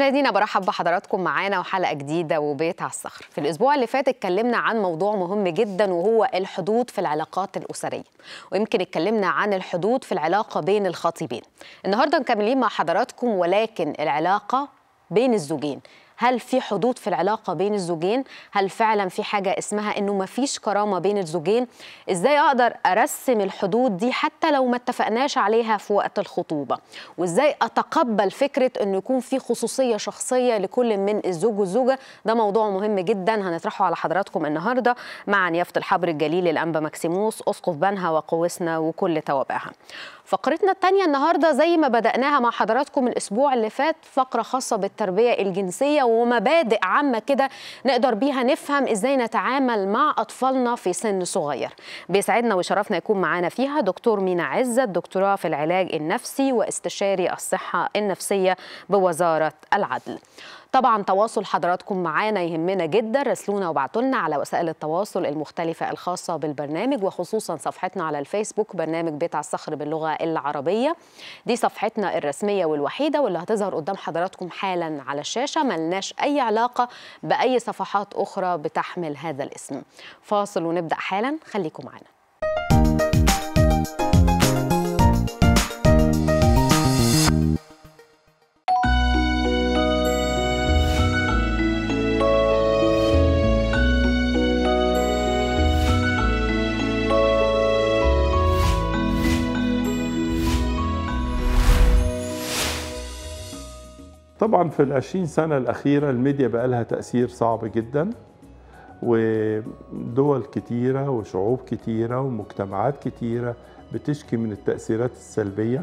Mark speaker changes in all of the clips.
Speaker 1: مشاهدينا برحب بحضراتكم معانا وحلقه جديده وبيت على الصخر. في الاسبوع اللي فات اتكلمنا عن موضوع مهم جدا وهو الحدود في العلاقات الاسريه. ويمكن اتكلمنا عن الحدود في العلاقه بين الخطيبين. النهارده مكملين مع حضراتكم ولكن العلاقه بين الزوجين هل في حدود في العلاقه بين الزوجين هل فعلا في حاجه اسمها انه ما فيش كرامه بين الزوجين ازاي اقدر ارسم الحدود دي حتى لو ما اتفقناش عليها في وقت الخطوبه وازاي اتقبل فكره انه يكون في خصوصيه شخصيه لكل من الزوج والزوجه ده موضوع مهم جدا هنطرحه على حضراتكم النهارده مع نيافه الحبر الجليل الانبا ماكسيموس اسقف بنها وقوسنا وكل توابعها فقرتنا الثانيه النهارده زي ما بداناها مع حضراتكم الاسبوع اللي فات فقره خاصه بالتربيه الجنسيه ومبادئ عامة كده نقدر بيها نفهم إزاي نتعامل مع أطفالنا في سن صغير بيسعدنا وشرفنا يكون معانا فيها دكتور مينا عزه دكتوراه في العلاج النفسي واستشاري الصحة النفسية بوزارة العدل طبعا تواصل حضراتكم معانا يهمنا جدا راسلونا وبعتوا لنا على وسائل التواصل المختلفه الخاصه بالبرنامج وخصوصا صفحتنا على الفيسبوك برنامج بيت على الصخر باللغه العربيه دي صفحتنا الرسميه والوحيده واللي هتظهر قدام حضراتكم حالا على الشاشه ملناش اي علاقه باي صفحات اخرى بتحمل هذا الاسم فاصل ونبدا حالا خليكم معانا
Speaker 2: طبعا في العشرين سنة الأخيرة الميديا بقى لها تأثير صعب جدا ودول كتيرة وشعوب كتيرة ومجتمعات كتيرة بتشكي من التأثيرات السلبية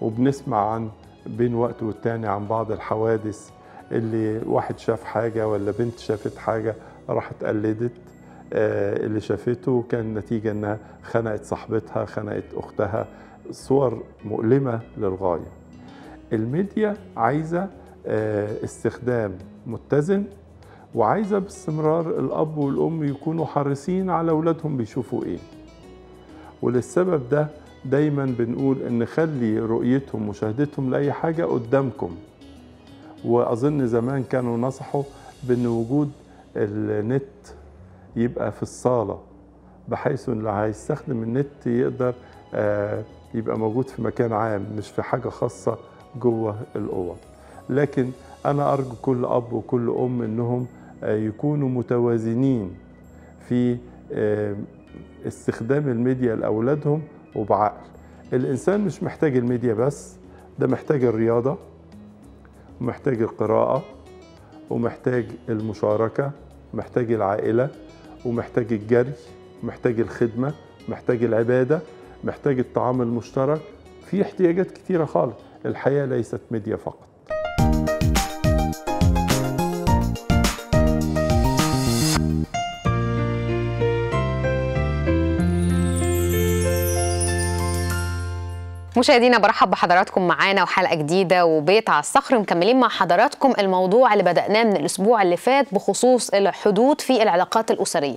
Speaker 2: وبنسمع عن بين وقت والتاني عن بعض الحوادث اللي واحد شاف حاجة ولا بنت شافت حاجة راحت قلدت آه، اللي شافته كان نتيجة انها خنقت صاحبتها خنقت اختها صور مؤلمة للغاية الميديا عايزة آه، استخدام متزن وعايزة باستمرار الأب والأم يكونوا حريصين على أولادهم بيشوفوا إيه وللسبب ده دايما بنقول ان خلي رؤيتهم مشاهدتهم لاي حاجه قدامكم واظن زمان كانوا نصحوا بان وجود النت يبقى في الصاله بحيث ان اللي هيستخدم النت يقدر آه، يبقى موجود في مكان عام مش في حاجه خاصه جوه الاوض لكن انا ارجو كل اب وكل ام انهم آه، يكونوا متوازنين في آه، استخدام الميديا لاولادهم وبعقل الانسان مش محتاج الميديا بس ده محتاج الرياضه ومحتاج القراءه ومحتاج المشاركه محتاج العائله ومحتاج الجري محتاج الخدمه محتاج العباده محتاج الطعام المشترك في احتياجات كتيره خالص الحياة ليست ميديا فقط
Speaker 1: مشاهدينا برحب بحضراتكم معانا وحلقه جديده وبيت على الصخر مكملين مع حضراتكم الموضوع اللي بدأناه من الاسبوع اللي فات بخصوص الحدود في العلاقات الاسريه.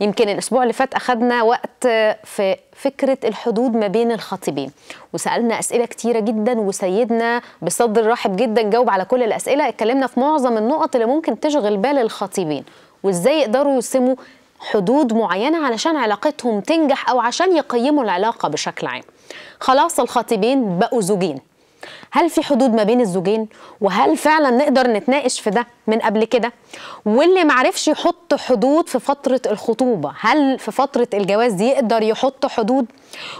Speaker 1: يمكن الاسبوع اللي فات اخذنا وقت في فكره الحدود ما بين الخطيبين وسالنا اسئله كتيره جدا وسيدنا بصدر رحب جدا جاوب على كل الاسئله اتكلمنا في معظم النقط اللي ممكن تشغل بال الخطيبين وازاي يقدروا يرسموا حدود معينه علشان علاقتهم تنجح او عشان يقيموا العلاقه بشكل عام. خلاص الخطيبين بقوا زوجين هل في حدود ما بين الزوجين وهل فعلا نقدر نتناقش في ده من قبل كده واللي معرفش يحط حدود في فترة الخطوبة هل في فترة الجواز دي يقدر يحط حدود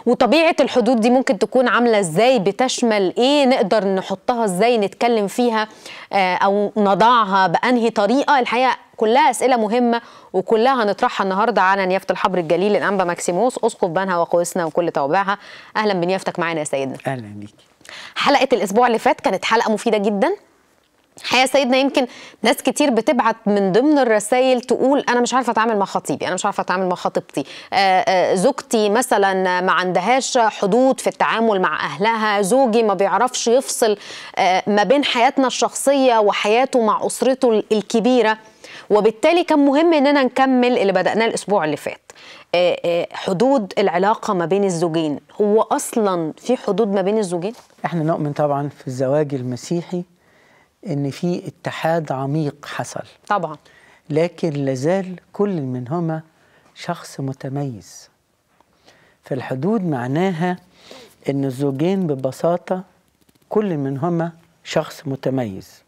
Speaker 1: وطبيعة الحدود دي ممكن تكون عاملة ازاي بتشمل ايه نقدر نحطها ازاي نتكلم فيها آه، او نضعها بأنهي طريقة الحقيقة كلها اسئله مهمه وكلها هنطرحها النهارده على نيافه الحبر الجليل الانبا ماكسيموس اسقف بنها وقوسنا وكل توابعها اهلا بنيافتك معانا يا سيدنا اهلا بيكي حلقه الاسبوع اللي فات كانت حلقه مفيده جدا الحقيقه سيدنا يمكن ناس كتير بتبعت من ضمن الرسائل تقول انا مش عارفه اتعامل مع خطيبي انا مش عارفه اتعامل مع خطيبتي آه، آه، زوجتي مثلا ما عندهاش حدود في التعامل مع اهلها زوجي ما بيعرفش يفصل آه، ما بين حياتنا الشخصيه وحياته مع اسرته الكبيره وبالتالي كان مهم اننا نكمل اللي بدأناه الاسبوع اللي فات آه، آه، حدود العلاقه ما بين الزوجين هو اصلا في حدود ما بين الزوجين احنا
Speaker 3: نؤمن طبعا في الزواج المسيحي ان في اتحاد عميق حصل طبعا لكن لازال كل منهما شخص متميز فالحدود معناها ان الزوجين ببساطه كل منهما شخص متميز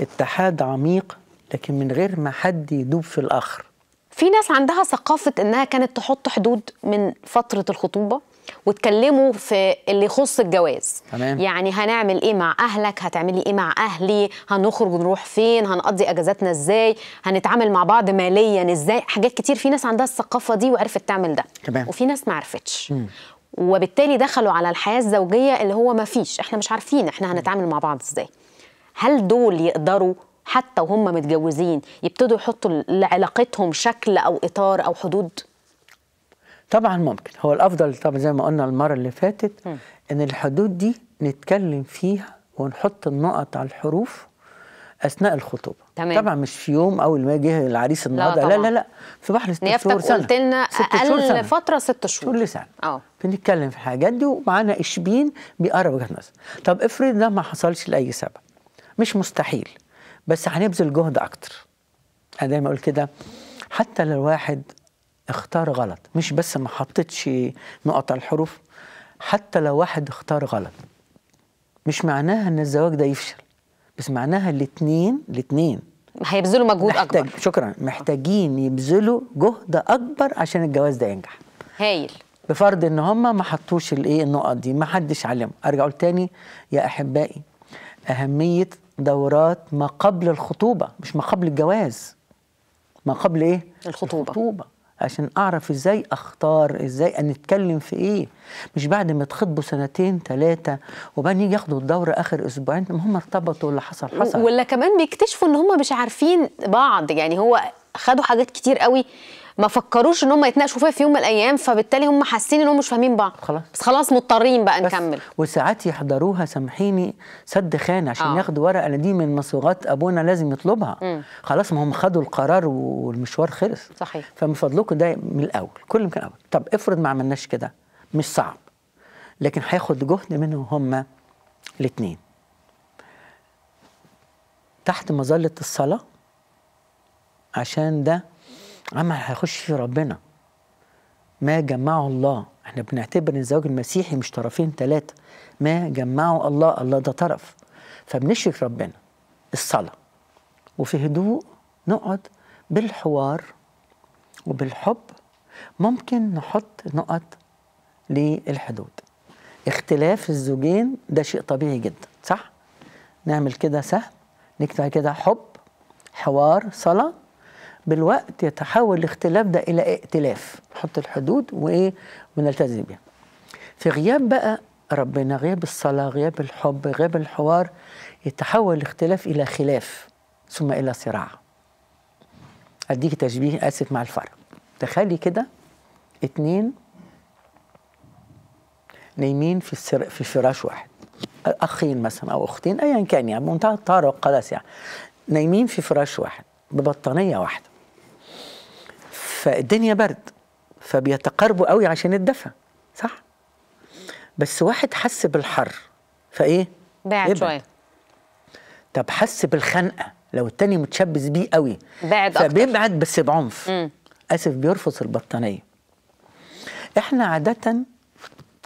Speaker 3: اتحاد عميق لكن من غير ما حد يدوب في الآخر
Speaker 1: في ناس عندها ثقافة إنها كانت تحط حدود من فترة الخطوبة وتكلموا في اللي يخص الجواز تمام. يعني هنعمل ايه مع اهلك هتعملي ايه مع اهلي هنخرج نروح فين هنقضي اجازاتنا ازاي هنتعامل مع بعض ماليا ازاي حاجات كتير في ناس عندها الثقافه دي وعرفت تعمل ده تمام. وفي ناس ما عرفتش وبالتالي دخلوا على الحياه الزوجيه اللي هو ما فيش احنا مش عارفين احنا هنتعامل مع بعض ازاي هل دول يقدروا حتى وهم متجوزين يبتدوا يحطوا لعلاقتهم شكل او اطار او حدود
Speaker 3: طبعا ممكن هو الافضل طبعا زي ما قلنا المره اللي فاتت م. ان الحدود دي نتكلم فيها ونحط النقط على الحروف اثناء الخطوبه تمام. طبعا مش في يوم اول ما جه العريس النهارده لا, لا لا لا في بحر ست شهور سنه قلت
Speaker 1: لنا اقل سنة.
Speaker 3: فتره ست شهور كل سنه اه بنتكلم في الحاجات دي ومعانا اشبين بيقرب وجهه نظر طب افرض ده ما حصلش لاي سبب مش مستحيل بس هنبذل جهد اكتر انا دايما اقول كده حتى لو الواحد اختار غلط مش بس ما حطيتش نقط على الحروف حتى لو واحد اختار غلط مش معناها ان الزواج ده يفشل بس معناها الاثنين الاثنين هيبذلوا مجهود محتاج اكبر شكرا محتاجين يبذلوا جهد اكبر عشان الجواز ده ينجح هايل بفرض ان هم ما حطوش الايه النقط دي ما حدش علمهم ارجع اقول تاني يا احبائي اهميه دورات ما قبل الخطوبة مش ما قبل الجواز ما قبل إيه؟ الخطوبة, الخطوبة. عشان أعرف إزاي أختار إزاي أنتكلم في إيه مش بعد ما تخطبوا سنتين ثلاثة وبعدين يجي ياخدوا الدورة آخر أسبوعين ما هم ارتبطوا اللي حصل حصل
Speaker 1: ولا كمان بيكتشفوا إن هم مش عارفين بعض يعني هو خدوا حاجات كتير قوي ما فكروش ان هم يتناقشوا فيها في يوم من الايام فبالتالي هم حاسين ان هم مش فاهمين بعض خلاص بس خلاص مضطرين بقى نكمل
Speaker 3: وساعات يحضروها سامحيني سد خان عشان آه. ياخدوا ورقه دي من مصوغات ابونا لازم يطلبها مم. خلاص ما هم خدوا القرار والمشوار خلص صحيح فمن فضلكم ده من الاول كل مكان اول طب افرض ما عملناش كده مش صعب لكن هياخد جهد منهم هم الاثنين تحت مظله الصلاه عشان ده اما هيخش فيه ربنا ما جمعه الله احنا بنعتبر ان الزواج المسيحي مش طرفين ثلاثة ما جمعه الله الله ده طرف فبنشرك ربنا الصلاة وفي هدوء نقعد بالحوار وبالحب ممكن نحط نقط للحدود اختلاف الزوجين ده شيء طبيعي جدا صح؟ نعمل كده سهم نكتب كده حب حوار صلاة بالوقت يتحول الاختلاف ده الى ائتلاف نحط الحدود وايه ونلتزم بيها في غياب بقى ربنا غياب الصلاه غياب الحب غياب الحوار يتحول الاختلاف الى خلاف ثم الى صراع اديك تشبيه اسف مع الفرق تخلي كده اتنين نايمين في السر... في فراش واحد اخين مثلا او اختين ايا كان يعني منتهى الطارق خلاص يعني نايمين في فراش واحد ببطانيه واحده فالدنيا برد فبيتقاربوا قوي عشان الدفى صح بس واحد حس بالحر فايه بعد شويه طب حس بالخنقه لو التاني متشبث بيه قوي
Speaker 1: بعد فبيبعد
Speaker 3: أكتر. بس بعنف م. اسف بيرفص البطانيه احنا عاده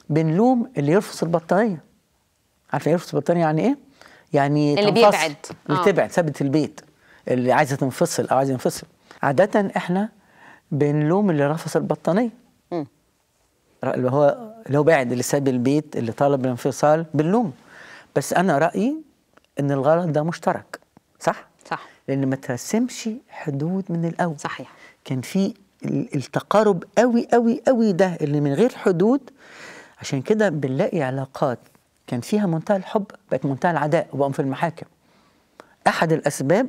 Speaker 3: بنلوم اللي يرفص البطانيه عارفه إيه يرفص البطانيه يعني ايه يعني اللي بيبعد اللي آه. تبعد ثابت البيت اللي عايزه تنفصل او عايز ينفصل عاده احنا بنلوم اللي رفس البطانيه اللي هو اللي هو بعد اللي ساب البيت اللي طالب الانفصال بنلومه بس انا رايي ان الغلط ده مشترك صح صح لان ما ترسمش حدود من الاول صحيح كان في التقارب قوي قوي قوي ده اللي من غير حدود عشان كده بنلاقي علاقات كان فيها منتهى الحب بقت منتهى العداء وبقوا في المحاكم احد الاسباب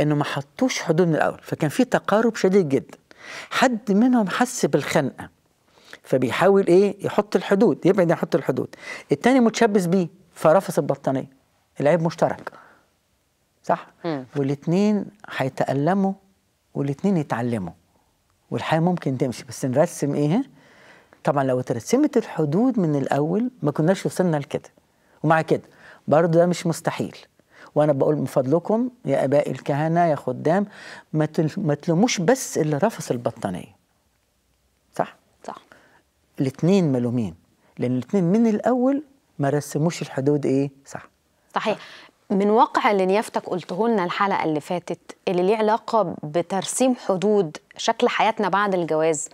Speaker 3: انه ما حطوش حدود من الاول فكان في تقارب شديد جدا حد منهم حس بالخنقه فبيحاول ايه يحط الحدود يبعد يحط الحدود التاني متشبث بيه فرفس البطانيه العيب مشترك صح والاثنين هيتالموا والاثنين يتعلموا والحياه ممكن تمشي بس نرسم ايه طبعا لو اترسمت الحدود من الاول ما كناش وصلنا لكده ومع كده برضه ده مش مستحيل وانا بقول من فضلكم يا اباء الكهنه يا خدام ما ما تلوموش بس اللي رفص البطانيه صح صح الاثنين ملومين لان الاثنين من الاول ما رسموش الحدود ايه صح
Speaker 1: صحيح من واقع اللي نيافتك قلته لنا الحلقه اللي فاتت اللي ليه علاقه بترسيم حدود شكل حياتنا بعد الجواز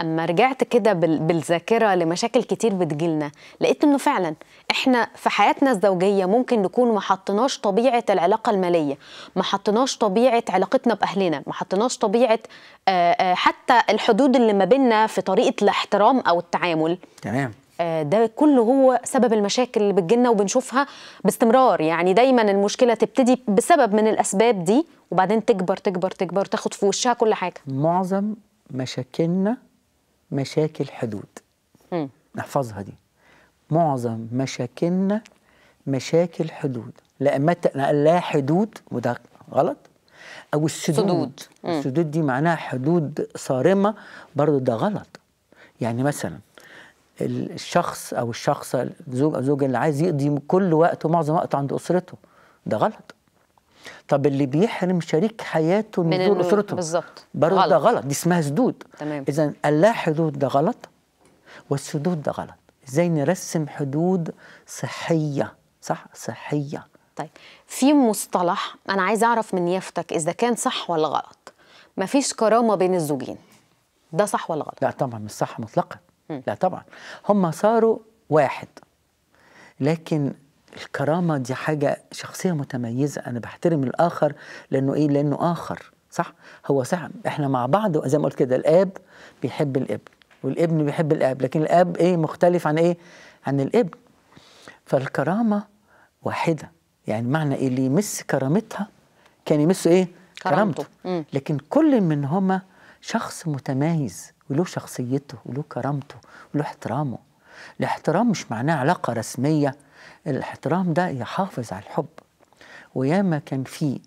Speaker 1: اما رجعت كده بالذاكره لمشاكل كتير بتجيلنا لقيت انه فعلا احنا في حياتنا الزوجيه ممكن نكون ما حطيناش طبيعه العلاقه الماليه ما حطيناش طبيعه علاقتنا باهلنا ما حطيناش طبيعه حتى الحدود اللي ما بيننا في طريقه الاحترام او التعامل تمام ده كله هو سبب المشاكل اللي بتجيلنا وبنشوفها باستمرار يعني دايما المشكله تبتدي بسبب من الاسباب دي وبعدين تكبر تكبر تكبر تاخد في وشها كل حاجه
Speaker 3: معظم مشاكلنا مشاكل حدود م. نحفظها دي معظم مشاكلنا مشاكل حدود لا متى لا حدود وده غلط او السدود صدود. السدود دي معناها حدود صارمه برضه ده غلط يعني مثلا الشخص او الشخصه الزوج او الزوجه اللي عايز يقضي كل وقته معظم وقته عند اسرته ده غلط طب اللي بيحرم شريك حياته من, من اسرته بالظبط برضه ده غلط دي اسمها سدود اذا اللا حدود ده غلط والسدود ده غلط ازاي نرسم حدود
Speaker 1: صحيه صح صحيه طيب في مصطلح انا عايز اعرف من يافتك اذا كان صح ولا غلط مفيش كرامه بين الزوجين ده صح ولا غلط لا طبعا مش صح مطلقا لا طبعا هم صاروا واحد
Speaker 3: لكن الكرامه دي حاجه شخصيه متميزه انا بحترم الاخر لانه ايه لانه اخر صح هو صح احنا مع بعض زي ما قلت كده الاب بيحب الابن والابن بيحب الاب لكن الاب ايه مختلف عن ايه عن الابن فالكرامه واحده يعني معنى ايه اللي يمس كرامتها كان يمس ايه كرامته لكن كل منهما شخص متميز وله شخصيته وله كرامته وله احترامه الاحترام مش معناه علاقه رسميه الاحترام ده يحافظ على الحب وياما كان في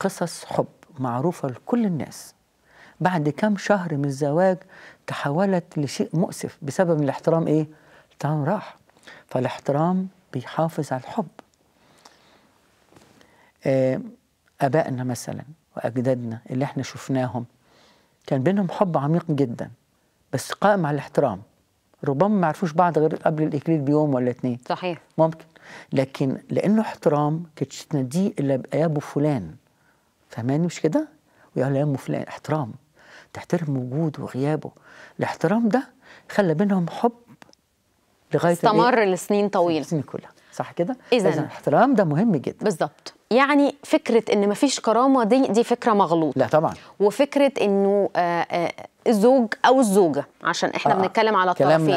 Speaker 3: قصص حب معروفة لكل الناس بعد كم شهر من الزواج تحولت لشيء مؤسف بسبب الاحترام ايه؟ الاحترام راح فالاحترام بيحافظ على الحب آه، آبائنا مثلا وأجدادنا اللي احنا شفناهم كان بينهم حب عميق جدا بس قائم على الاحترام ربما ما عرفوش بعض غير قبل الاكليل بيوم ولا اتنين صحيح ممكن لكن لانه احترام كنتش تناديه الا يا ابو فلان فهماني مش كده ويقول يا ابو فلان احترام تحترم وجوده وغيابه الاحترام ده خلى بينهم حب لغايه استمر
Speaker 1: لسنين طويله سنين كلها صح كده اذا الاحترام ده مهم جدا بالظبط يعني فكره ان مفيش كرامه دي دي فكره مغلوطه لا طبعا وفكره انه آه، آه، الزوج او الزوجه عشان احنا آه بنتكلم على الطرفين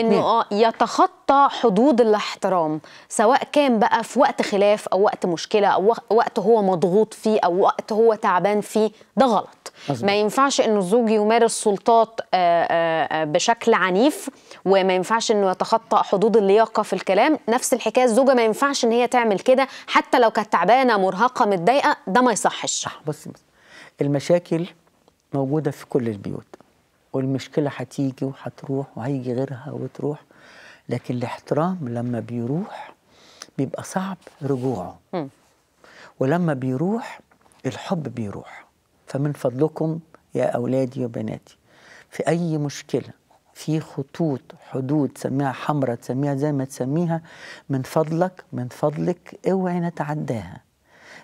Speaker 1: انه اه يتخطى حدود الاحترام سواء كان بقى في وقت خلاف او وقت مشكله او وقت هو مضغوط فيه او وقت هو تعبان فيه ده غلط ما ينفعش أن الزوج يمارس سلطات آه، آه، آه، بشكل عنيف وما ينفعش انه يتخطى حدود اللياقه في الكلام نفس الحكايه الزوجه ما ينفعش ان هي تعمل كده حتى لو كانت تعبانه مرهقه متضايقه ده ما يصحش صح بص
Speaker 3: المشاكل موجوده في كل البيوت والمشكله هتيجي وهتروح وهيجي غيرها وتروح لكن الاحترام لما بيروح بيبقى صعب رجوعه م. ولما بيروح الحب بيروح فمن فضلكم يا أولادي وبناتي في أي مشكلة في خطوط حدود تسميها حمراء تسميها زي ما تسميها من فضلك من فضلك اوعي نتعداها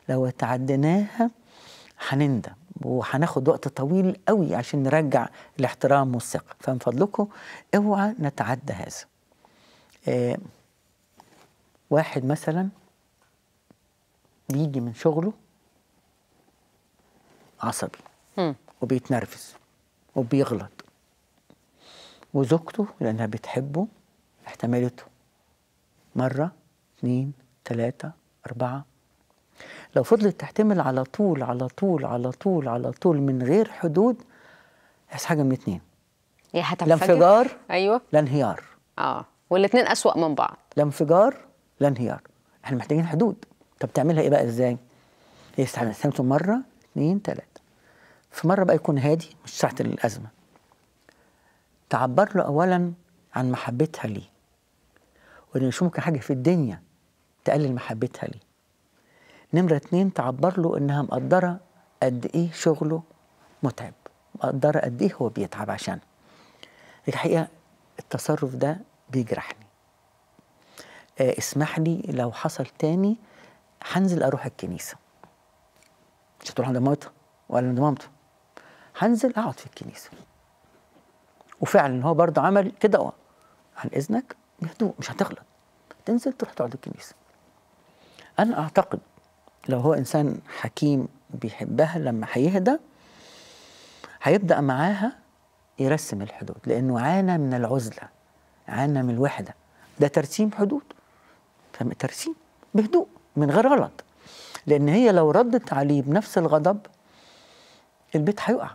Speaker 3: لو تعديناها هنندم وهناخد وقت طويل قوي عشان نرجع الاحترام والثقه فمن فضلكم اوعى نتعدى هذا آه واحد مثلا بيجي من شغله عصبي وبيتنرفز وبيغلط وزوجته لأنها بتحبه احتملته مرة اثنين ثلاثة أربعة لو فضلت تحتمل على طول على طول على طول على طول من غير حدود هيحس حاجة من اثنين
Speaker 1: يا هتنفجر لا انفجار أيوه
Speaker 3: لا انهيار اه
Speaker 1: والاثنين أسوأ من بعض
Speaker 3: لا انفجار لا انهيار احنا محتاجين حدود طب تعملها ايه بقى ازاي؟ هي استعملت مرة اثنين ثلاثة في مرة بقى يكون هادي مش ساعة الأزمة تعبر له أولا عن محبتها ليه وإن مش ممكن حاجة في الدنيا تقلل محبتها ليه نمرة اثنين تعبر له إنها مقدرة قد إيه شغله متعب مقدرة قد إيه هو بيتعب عشان الحقيقة التصرف ده بيجرحني آه اسمح لي لو حصل تاني هنزل أروح الكنيسة مش هتروح عند مامتها ولا عند مامته هنزل اقعد في الكنيسه وفعلا هو برضه عمل كده عن اذنك بهدوء مش هتغلط تنزل تروح تقعد الكنيسه انا اعتقد لو هو انسان حكيم بيحبها لما هيهدى هيبدا معاها يرسم الحدود لانه عانى من العزله عانى من الوحده ده ترسيم حدود ترسيم بهدوء من غير غلط لان هي لو ردت عليه بنفس الغضب البيت هيقع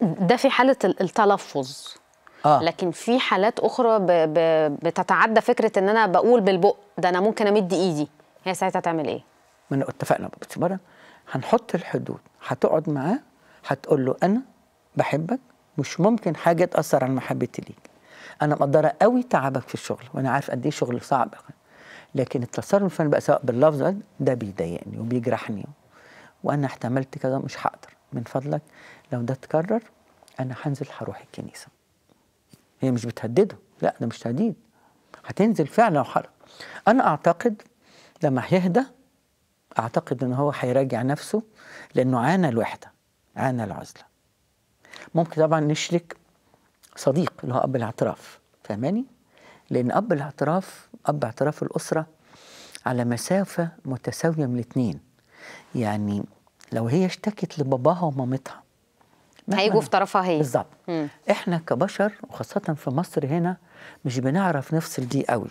Speaker 1: ده في حاله التلفظ آه. لكن في حالات اخرى ب... ب... بتتعدى فكره ان انا بقول بالبق ده انا ممكن امد ايدي هي ساعتها تعمل ايه
Speaker 3: ما اتفقنا بره هنحط الحدود هتقعد معاه هتقول له انا بحبك مش ممكن حاجه تاثر على محبتي ليك انا مقدره قوي تعبك في الشغل وانا عارف قد ايه شغل صعب لكن التصرف الفني بقى سواء باللفظ ده بيضايقني وبيجرحني وانا احتملت كذا مش هقدر من فضلك لو ده اتكرر انا هنزل هروح الكنيسه هي مش بتهدده لا ده مش تهديد هتنزل فعلا وحرق انا اعتقد لما هيهدى اعتقد ان هو هيراجع نفسه لانه عانى الوحده عانى العزله ممكن طبعا نشرك صديق اللي هو اب الاعتراف فاهماني لان اب الاعتراف الأب اعتراف الأسرة على مسافة متساوية من الاثنين يعني لو هي اشتكت لباباها ومامتها هيجوا في طرفها هي بالظبط احنا كبشر وخاصة في مصر هنا مش بنعرف نفصل دي قوي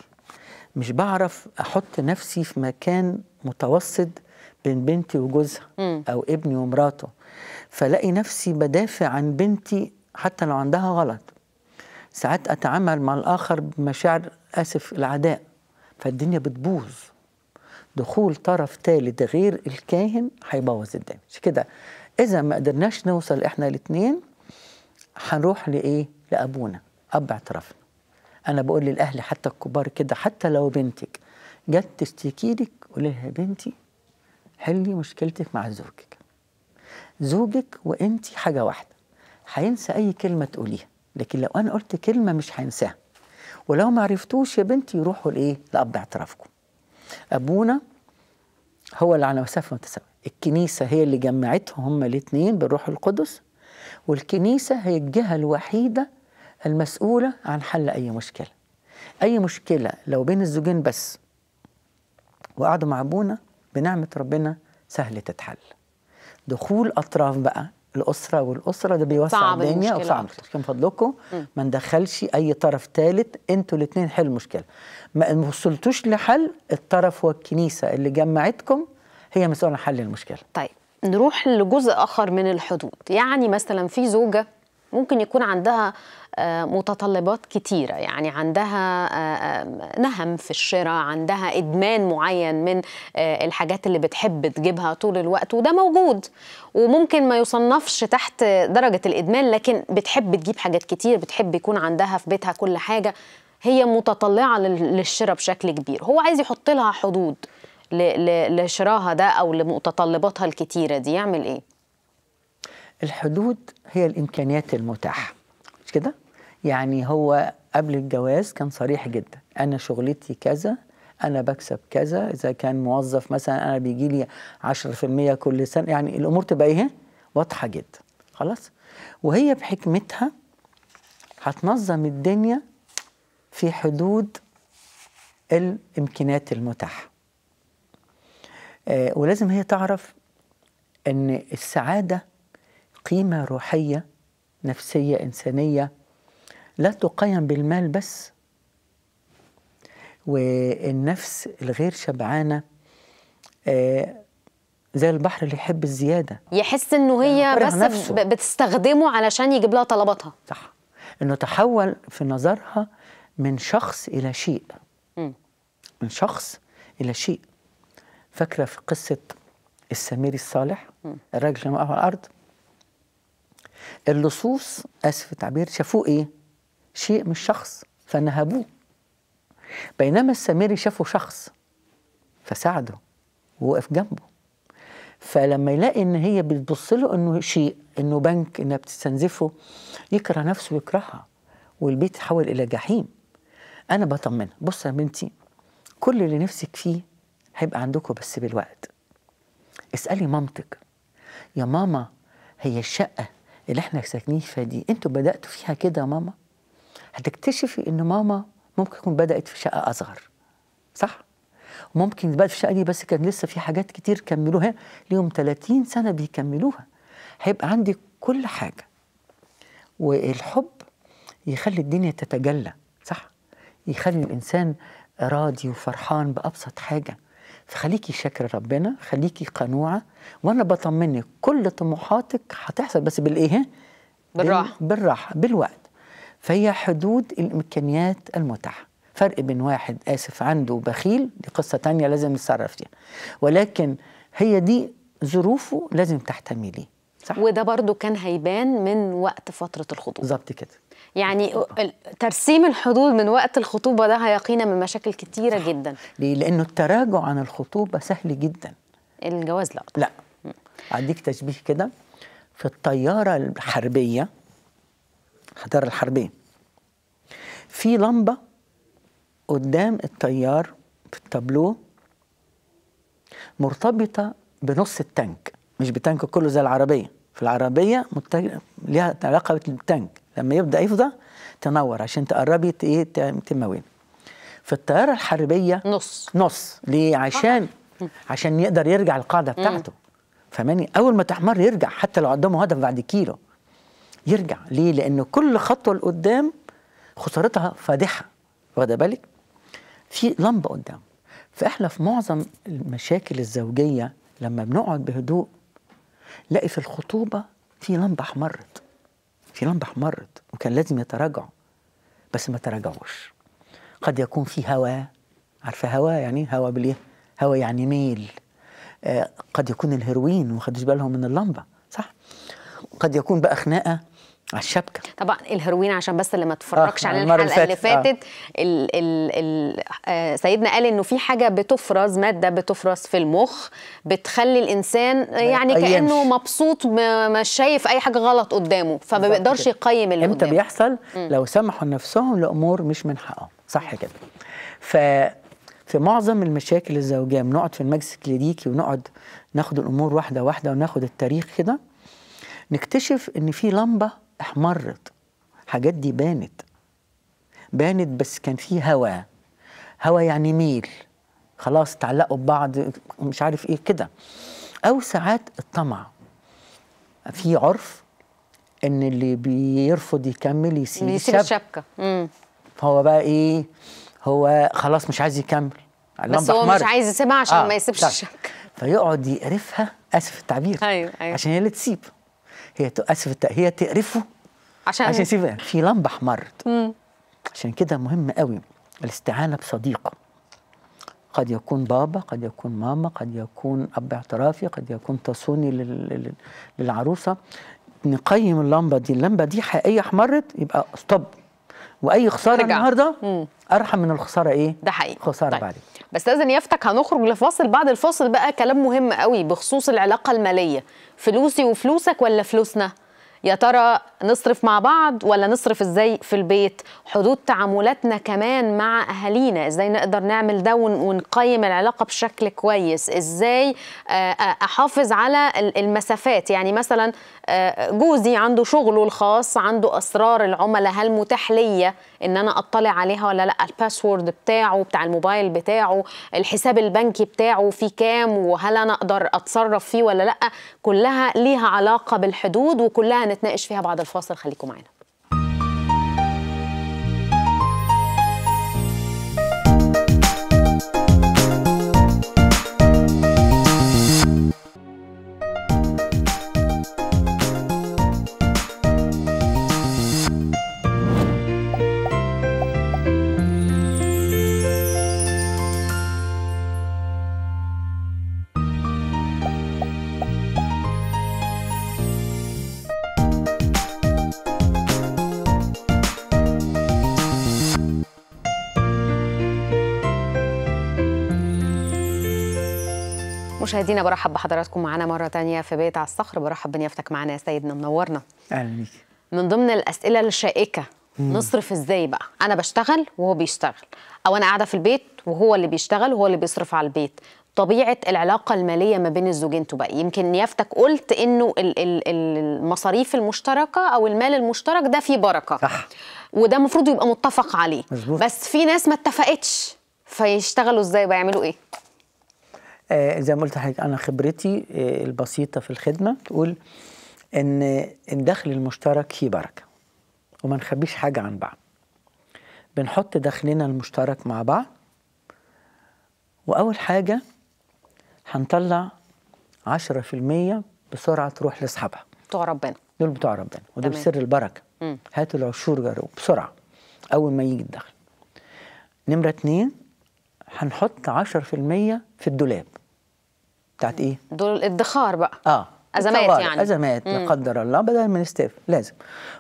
Speaker 3: مش بعرف احط نفسي في مكان متوسط بين بنتي وجوزها او ابني ومراته فلاقي نفسي بدافع عن بنتي حتى لو عندها غلط ساعات أتعامل مع الآخر بمشاعر آسف العداء فالدنيا بتبوظ دخول طرف ثالث غير الكاهن هيبوظ الدنيا مش كده إذا ما قدرناش نوصل إحنا الاثنين هنروح لإيه؟ لأبونا أب اعترفنا أنا بقول للأهل حتى الكبار كده حتى لو بنتك جت تشتكي لك قولي لها يا بنتي حلي مشكلتك مع زوجك زوجك وانت حاجه واحده هينسى اي كلمه تقوليها لكن لو انا قلت كلمه مش هنساها ولو ما عرفتوش يا بنتي يروحوا لايه لاب اعترافكم ابونا هو اللي على مسافه متساويه الكنيسه هي اللي جمعتهم هما الاثنين بالروح القدس والكنيسه هي الجهه الوحيده المسؤوله عن حل اي مشكله اي مشكله لو بين الزوجين بس وقعدوا مع ابونا بنعمه ربنا سهل تتحل دخول اطراف بقى الاسره والاسره ده بيوسع صعب الدنيا وصعب المشكله من فضلكم ما ندخلش اي طرف ثالث انتوا الاثنين حلوا المشكله ما وصلتوش لحل الطرف والكنيسه اللي جمعتكم هي مسؤوله عن حل المشكله طيب
Speaker 1: نروح لجزء اخر من الحدود يعني مثلا في زوجه ممكن يكون عندها آه، متطلبات كتيرة يعني عندها آه، آه، نهم في الشراء عندها إدمان معين من الحاجات اللي بتحب تجيبها طول الوقت وده موجود وممكن ما يصنفش تحت درجة الإدمان لكن بتحب تجيب حاجات كتير بتحب يكون عندها في بيتها كل حاجة هي متطلعة للشراء بشكل كبير هو عايز يحط لها حدود لشراها ده أو لمتطلباتها الكتيرة دي يعمل إيه؟
Speaker 3: الحدود هي الامكانيات المتاحه مش كده يعني هو قبل الجواز كان صريح جدا انا شغلتي كذا انا بكسب كذا اذا كان موظف مثلا انا بيجي لي 10% كل سنه يعني الامور تبقى ايه واضحه جدا خلاص وهي بحكمتها هتنظم الدنيا في حدود الامكانيات المتاحه آه ولازم هي تعرف ان السعاده قيمة روحية نفسية إنسانية لا تقيم بالمال بس والنفس الغير شبعانة آه، زي البحر اللي يحب الزيادة
Speaker 1: يحس إنه هي يعني بس نفسه. بتستخدمه علشان يجيب لها طلباتها صح
Speaker 3: إنه تحول في نظرها من شخص إلى شيء م. من شخص إلى شيء فاكرة في قصة السمير الصالح الراجل اللي على الأرض اللصوص اسف التعبير شافوه ايه شيء مش شخص فنهبوه بينما السامري شافه شخص فساعده ووقف جنبه فلما يلاقي ان هي بتبص له انه شيء انه بنك انها بتستنزفه يكره نفسه ويكرهها والبيت تحول الى جحيم انا بطمنها بص يا بنتي كل اللي نفسك فيه هيبقى عندكم بس بالوقت اسالي مامتك يا ماما هي الشقه اللي احنا ساكنين فيها دي انتوا بداتوا فيها كده يا ماما هتكتشفي ان ماما ممكن تكون بدات في شقه اصغر صح وممكن بدات في الشقه دي بس كان لسه في حاجات كتير كملوها ليهم 30 سنه بيكملوها هيبقى عندي كل حاجه والحب يخلي الدنيا تتجلى صح يخلي الانسان راضي وفرحان بابسط حاجه فخليكي شاكره ربنا خليكي قنوعه وانا بطمنك كل طموحاتك هتحصل بس بالايه بالراحه بالراحه بالوقت فهي حدود الامكانيات المتاحه فرق بين واحد اسف عنده بخيل دي قصه تانية لازم نتصرف فيها ولكن هي دي ظروفه لازم تحتمليه
Speaker 1: صح وده برضو كان هيبان من وقت فتره الخطوبه بالظبط كده يعني ترسيم الحدود من وقت الخطوبة ده هيقينا من مشاكل كتيرة جدا
Speaker 3: ليه؟ لأنه التراجع عن الخطوبة سهل جدا الجواز لا لا أديك تشبيه كده في الطيارة الحربية الطيارة الحربية في لمبة قدام الطيار في التابلو مرتبطة بنص التانك مش بتانك كله زي العربية في العربية متج... ليها علاقة بالتانك لما يبدا يفضى تنور عشان تقربي ايه تموين في الطياره الحربيه نص نص ليه عشان عشان يقدر يرجع القاعده بتاعته فماني اول ما تحمر يرجع حتى لو قدامه هدف بعد كيلو يرجع ليه لان كل خطوه لقدام خسارتها فادحه واخده بالك في لمبه قدام فاحنا في معظم المشاكل الزوجيه لما بنقعد بهدوء نلاقي في الخطوبه في لمبه احمرت في لمبة احمرت وكان لازم يتراجعوا بس ما تراجعوش قد يكون في هوا عارفه هوا يعني هوا بالايه هوا يعني ميل آه قد يكون الهيروين وما خدوش بالهم من اللمبه صح قد يكون بقى خناقه على الشبكه
Speaker 1: طبعا الهروين عشان بس اللي ما تفرجش آه على الحلقه اللي فاتت آه. ال الـ الـ آه، سيدنا قال انه في حاجه بتفرز ماده بتفرز في المخ بتخلي الانسان يعني أيامش. كانه مبسوط مش شايف اي حاجه غلط قدامه فما بيقدرش يقيم اللي امتى بيحصل لو
Speaker 3: سمحوا لنفسهم لامور مش من حقهم صح كده ف في معظم المشاكل الزوجيه بنقعد في المجلس الكليريكي ونقعد ناخد الامور واحده واحده وناخد التاريخ كده نكتشف ان في لمبه احمرت حاجات دي بانت بانت بس كان في هوا هوا يعني ميل خلاص تعلقوا ببعض مش عارف ايه كده او ساعات الطمع في عرف ان اللي بيرفض يكمل يسيب, يسيب الشبكه مم. هو بقى ايه هو خلاص مش عايز يكمل بس هو أحمر. مش عايز يسيبها عشان آه. ما يسيبش طيب. الشبكه فيقعد يقرفها اسف التعبير ايوه ايوه عشان هي اللي تسيب هي اسف هي تقرفه
Speaker 1: عشان عشان إيه؟ يسيب
Speaker 3: في لمبه احمرت عشان كده مهم قوي الاستعانه بصديق قد يكون بابا قد يكون ماما قد يكون اب اعترافي قد يكون تصوني للعروسه نقيم اللمبه دي اللمبه دي حقيقيه احمرت يبقى ستوب
Speaker 1: واي خساره ترجع. النهارده ارحم من الخساره ايه ده حقيقي خساره طيب. بعدين بس اذن يفتك هنخرج لفاصل بعد الفاصل بقى كلام مهم قوي بخصوص العلاقه الماليه فلوسي وفلوسك ولا فلوسنا يا ترى نصرف مع بعض ولا نصرف ازاي في البيت حدود تعاملاتنا كمان مع اهالينا ازاي نقدر نعمل ده ونقيم العلاقه بشكل كويس ازاي آه، آه، احافظ على المسافات يعني مثلا جوزي عنده شغله الخاص عنده اسرار العملاء هل متاح ليا ان انا اطلع عليها ولا لا الباسورد بتاعه بتاع الموبايل بتاعه الحساب البنكي بتاعه فيه كام وهل انا اقدر اتصرف فيه ولا لا كلها ليها علاقه بالحدود وكلها نتناقش فيها بعد الفاصل خليكم معانا مشاهدينا برحب بحضراتكم معنا مره تانية في بيت على الصخر برحب بنيافتك معنا يا سيدنا منورنا اهلا بيك من ضمن الاسئله الشائكه مم. نصرف ازاي بقى انا بشتغل وهو بيشتغل او انا قاعده في البيت وهو اللي بيشتغل وهو اللي بيصرف على البيت طبيعه العلاقه الماليه ما بين الزوجين تبقى إيه؟ يمكن نيافتك قلت انه المصاريف المشتركه او المال المشترك ده فيه بركه صح وده المفروض يبقى متفق عليه مزبوط. بس في ناس ما اتفقتش فيشتغلوا ازاي بقى يعملوا ايه
Speaker 3: آه، زي ما قلت لحضرتك انا خبرتي آه، البسيطه في الخدمه تقول ان الدخل المشترك فيه بركه وما نخبيش حاجه عن بعض بنحط دخلنا المشترك مع بعض واول حاجه هنطلع 10% بسرعه تروح لاصحابها بتوع ربنا دول بتوع ربنا وده بسر البركه هاتوا العشور جروا بسرعه اول ما يجي الدخل نمره اتنين هنحط 10% في الدولاب بتاعت ايه؟
Speaker 1: دول الادخار بقى اه ازمات يعني ازمات لا
Speaker 3: قدر الله بدل من ستاف لازم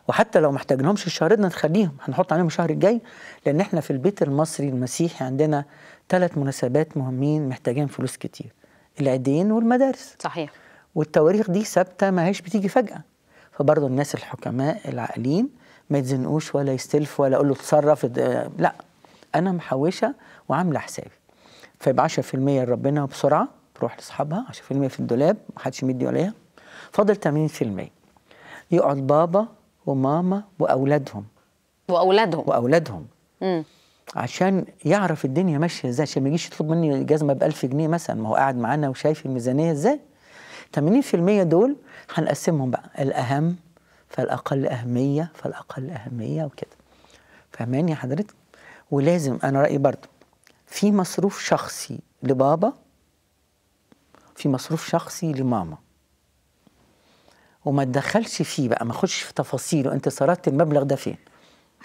Speaker 3: وحتى لو محتاجينهمش الشهر ده نخليهم هنحط عليهم الشهر الجاي لان احنا في البيت المصري المسيحي عندنا ثلاث مناسبات مهمين محتاجين فلوس كتير العيدين والمدارس صحيح والتواريخ دي ثابته ما هيش بتيجي فجاه فبرضه الناس الحكماء العاقلين ما يتزنقوش ولا يستلف ولا اقول له اتصرف آه، لا انا محوشه وعامله حسابي فيبقى 10% لربنا بسرعه روح لاصحابها 10% في الدولاب محدش مدي عليها فاضل 80% يقعد بابا وماما واولادهم واولادهم واولادهم مم. عشان يعرف الدنيا ماشيه ازاي عشان ما يجيش يطلب مني جزمه ب 1000 جنيه مثلا ما هو قاعد معانا وشايف الميزانيه ازاي 80% دول هنقسمهم بقى الاهم فالاقل اهميه فالاقل اهميه وكده فهماني حضرتك ولازم انا رايي برضه في مصروف شخصي لبابا في مصروف شخصي لماما وما تدخلش فيه بقى ما اخش في تفاصيله انت صرفت المبلغ ده فين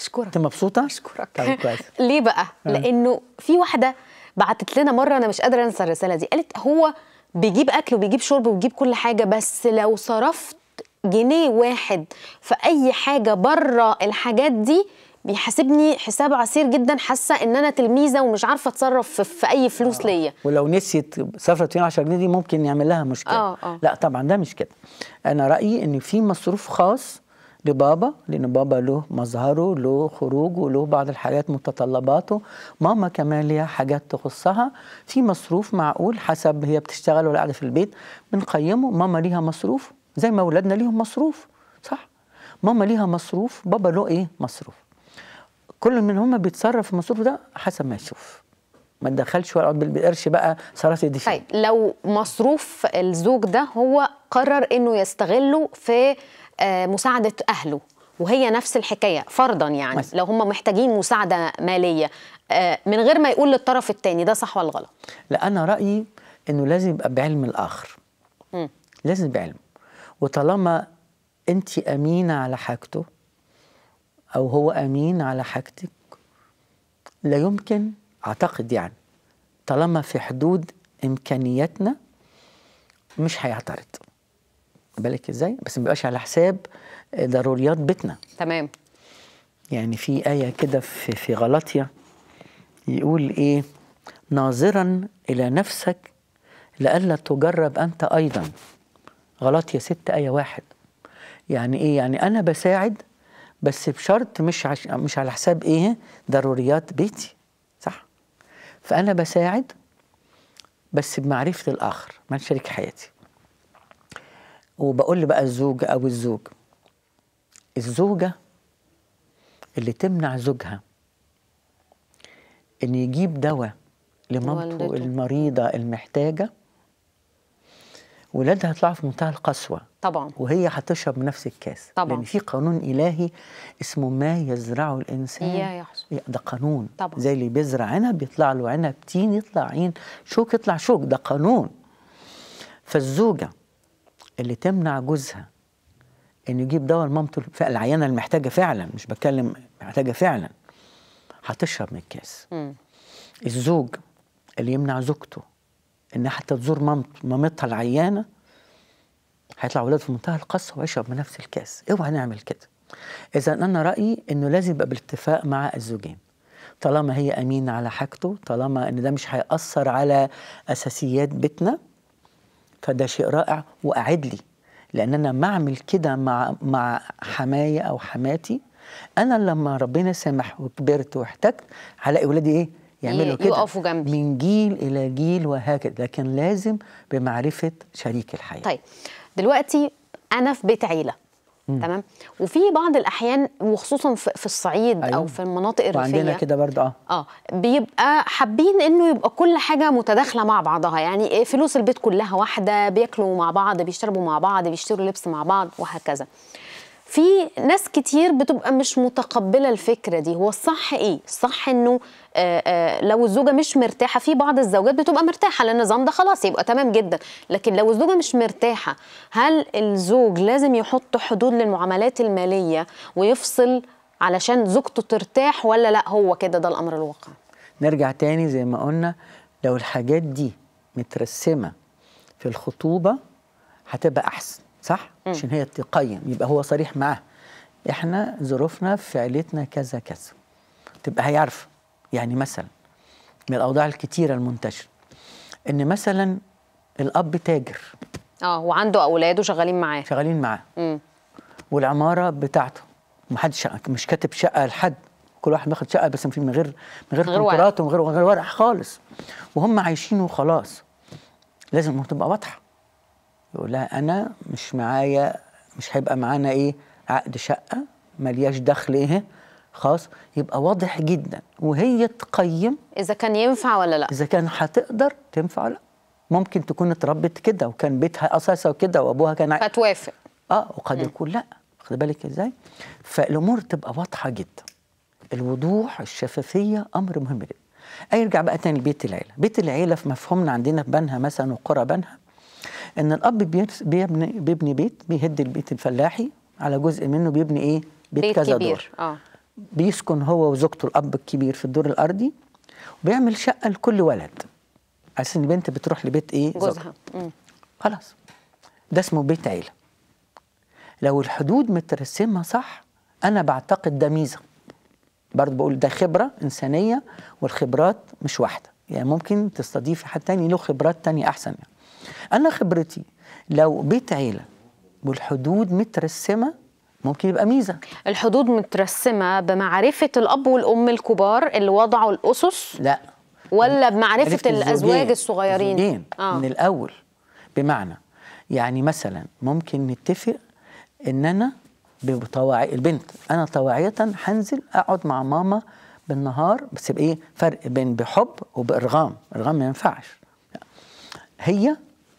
Speaker 3: اشكرك انت مبسوطه اشكرك طيب كويس
Speaker 1: ليه بقى آه. لانه في واحده بعتت لنا مره انا مش قادره انسى الرساله دي قالت هو بيجيب اكل وبيجيب شرب وبيجيب كل حاجه بس لو صرفت جنيه واحد في اي حاجه بره الحاجات دي بيحاسبني حساب عسير جدا حاسه ان انا تلميذه ومش عارفه اتصرف في اي فلوس آه. ليا
Speaker 3: ولو نسيت سفره 210 جنيه دي ممكن يعمل لها مشكله آه آه. لا طبعا ده مش كده انا رايي ان في مصروف خاص لبابا لان بابا له مظهره له خروجه له بعض الحاجات متطلباته ماما كمان ليها حاجات تخصها في مصروف معقول حسب هي بتشتغل ولا قاعده في البيت بنقيمه ماما ليها مصروف زي ما اولادنا ليهم مصروف صح ماما ليها مصروف بابا له ايه مصروف كل من هما بيتصرف في مصروفه ده حسب ما يشوف ما تدخلش ولا اقعد
Speaker 1: بالقرش بقى صرفت دي طيب لو مصروف الزوج ده هو قرر انه يستغله في آه، مساعده اهله وهي نفس الحكايه فرضا يعني مثل. لو هم محتاجين مساعده ماليه آه، من غير ما يقول للطرف الثاني ده صح ولا غلط
Speaker 3: لا انا رايي انه لازم يبقى بعلم الاخر م. لازم بعلم وطالما انت امينه على حاجته أو هو أمين على حاجتك لا يمكن أعتقد يعني طالما في حدود إمكانياتنا مش هيعترض بالك ازاي بس ما بيبقاش على حساب ضروريات بيتنا تمام يعني في آية كده في في غلطية يقول إيه ناظرا إلى نفسك لألا تجرب أنت أيضا غلطية ست آية واحد يعني إيه يعني أنا بساعد بس بشرط مش عش... مش على حساب ايه ضروريات بيتي صح فانا بساعد بس بمعرفه الاخر ما شريك حياتي وبقول بقى الزوج او الزوج الزوجه اللي تمنع زوجها ان يجيب دواء لمامته المريضه المحتاجه ولادها هيطلعوا في منتهى القسوه طبعا وهي هتشرب من نفس الكاس طبعا لان في قانون الهي اسمه ما يزرعه الانسان يا يحصل ده قانون طبعا زي اللي بيزرع عنب يطلع له عنب تين يطلع عين شوك يطلع شوك ده قانون فالزوجه اللي تمنع جوزها انه يجيب دواء لمامته العيانه المحتاجه فعلا مش بتكلم محتاجه فعلا هتشرب من الكاس م. الزوج اللي يمنع زوجته ان حتى تزور مامت مامتها العيانه هيطلع ولاد في منتهى القسوه ويشرب من نفس الكاس اوعى نعمل كده اذا انا رايي انه لازم يبقى بالاتفاق مع الزوجين طالما هي امينه على حاجته طالما ان ده مش هياثر على اساسيات بيتنا فده شيء رائع واعد لي لان انا ما اعمل كده مع مع حمايه او حماتي انا لما ربنا سامح وكبرت واحتجت هلاقي ولادي ايه يعملوا كده يقفوا جنبي من جيل الى جيل وهكذا لكن لازم بمعرفه شريك الحياه
Speaker 1: طيب دلوقتي انا في بيت عيله مم. تمام وفي بعض الاحيان وخصوصا في الصعيد أيوه. او في المناطق الريفيه عندنا كده برضه اه اه بيبقى حابين انه يبقى كل حاجه متداخله مع بعضها يعني إيه، فلوس البيت كلها واحده بياكلوا مع بعض بيشربوا مع بعض بيشتروا لبس مع بعض وهكذا في ناس كتير بتبقى مش متقبله الفكره دي هو الصح ايه الصح انه آه، آه، لو الزوجه مش مرتاحه في بعض الزوجات بتبقى مرتاحه لان النظام ده خلاص يبقى تمام جدا لكن لو الزوجه مش مرتاحه هل الزوج لازم يحط حدود للمعاملات الماليه ويفصل علشان زوجته ترتاح ولا لا هو كده ده الامر الواقع
Speaker 3: نرجع تاني زي ما قلنا لو الحاجات دي مترسمه في الخطوبه هتبقى احسن صح م. عشان هي تقيم يبقى هو صريح معاه احنا ظروفنا في عيلتنا كذا كذا تبقى هيعرف يعني مثلا من الاوضاع الكتيره المنتشره ان مثلا الاب تاجر
Speaker 1: اه وعنده اولاده شغالين معاه
Speaker 3: شغالين معاه امم والعماره بتاعته محدش مش كاتب شقه لحد كل واحد ماخد شقه بس من غير من غير كونترات ومن غير ومن غير ورق خالص وهم عايشين وخلاص لازم تبقى واضحه يقول لها انا مش معايا مش هيبقى معانا ايه عقد شقه ملياش دخل ايه خاص يبقى واضح جدا وهي تقيم
Speaker 1: اذا كان ينفع ولا لا
Speaker 3: اذا كان هتقدر تنفع ولا لا ممكن تكون اتربت كده وكان بيتها اساسا وكده وابوها كان فتوافق اه وقد يكون لا خد بالك ازاي فالامور تبقى واضحه جدا الوضوح الشفافيه امر مهم جدا ارجع بقى تاني لبيت العيله بيت العيله في مفهومنا عندنا في بنها مثلا وقرى بنها ان الاب بيبني بيبني بيت بيهد البيت الفلاحي على جزء منه بيبني ايه بيت, بيت كذا كبير. دور اه بيسكن هو وزوجته الاب الكبير في الدور الارضي وبيعمل شقه لكل ولد على ان البنت بتروح لبيت ايه جوزها خلاص ده اسمه بيت عيله لو الحدود مترسمه صح انا بعتقد ده ميزه برضه بقول ده خبره انسانيه والخبرات مش واحده يعني ممكن تستضيف حد تاني له خبرات تانية احسن يعني. انا خبرتي لو بيت عيله والحدود مترسمه ممكن يبقى ميزه
Speaker 1: الحدود مترسمه بمعرفه الاب والام الكبار اللي وضعوا الاسس لا ولا بمعرفه الازواج الصغيرين الزوجين آه. من
Speaker 3: الاول بمعنى يعني مثلا ممكن نتفق ان انا بطواعي البنت انا طواعيه هنزل اقعد مع ماما بالنهار بس بايه فرق بين بحب وبارغام ارغام ما ينفعش هي